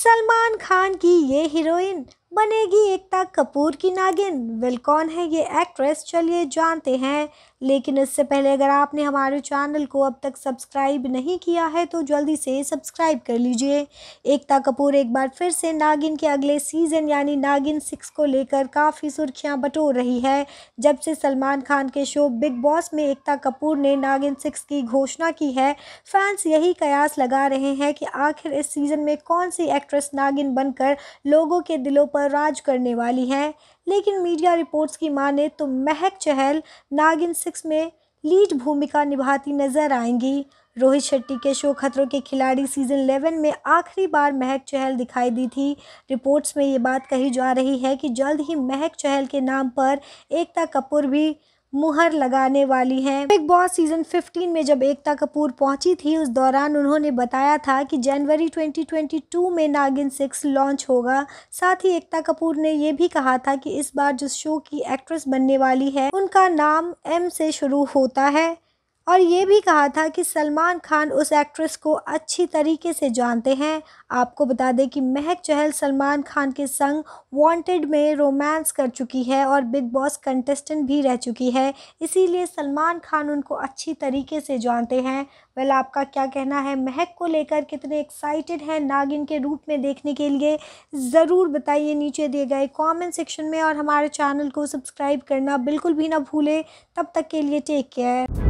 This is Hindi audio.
सलमान खान की ये हीरोइन बनेगी एकता कपूर की नागिन वेल कौन है ये एक्ट्रेस चलिए जानते हैं लेकिन इससे पहले अगर आपने हमारे चैनल को अब तक सब्सक्राइब नहीं किया है तो जल्दी से सब्सक्राइब कर लीजिए एकता कपूर एक बार फिर से नागिन के अगले सीज़न यानी नागिन सिक्स को लेकर काफ़ी सुर्खियां बटोर रही है जब से सलमान खान के शो बिग बॉस में एकता कपूर ने नागिन सिक्स की घोषणा की है फैंस यही कयास लगा रहे हैं कि आखिर इस सीज़न में कौन सी एक्ट्रेस नागिन बनकर लोगों के दिलों पर पर राज करने वाली हैं लेकिन मीडिया रिपोर्ट्स की माने तो महक चहल नागिन सिक्स में लीड भूमिका निभाती नजर आएंगी रोहित शेट्टी के शो खतरों के खिलाड़ी सीजन 11 में आखिरी बार महक चहल दिखाई दी थी रिपोर्ट्स में ये बात कही जा रही है कि जल्द ही महक चहल के नाम पर एकता कपूर भी मुहर लगाने वाली हैं बिग बॉस सीजन 15 में जब एकता कपूर पहुंची थी उस दौरान उन्होंने बताया था कि जनवरी 2022 में नागिन सिक्स लॉन्च होगा साथ ही एकता कपूर ने ये भी कहा था कि इस बार जिस शो की एक्ट्रेस बनने वाली है उनका नाम एम से शुरू होता है और ये भी कहा था कि सलमान खान उस एक्ट्रेस को अच्छी तरीके से जानते हैं आपको बता दें कि महक चहल सलमान खान के संग वांटेड में रोमांस कर चुकी है और बिग बॉस कंटेस्टेंट भी रह चुकी है इसीलिए सलमान खान उनको अच्छी तरीके से जानते हैं वेल आपका क्या कहना है महक को लेकर कितने एक्साइटेड हैं नागिन के रूप में देखने के लिए ज़रूर बताइए नीचे दिए गए कॉमेंट सेक्शन में और हमारे चैनल को सब्सक्राइब करना बिल्कुल भी ना भूलें तब तक के लिए टेक केयर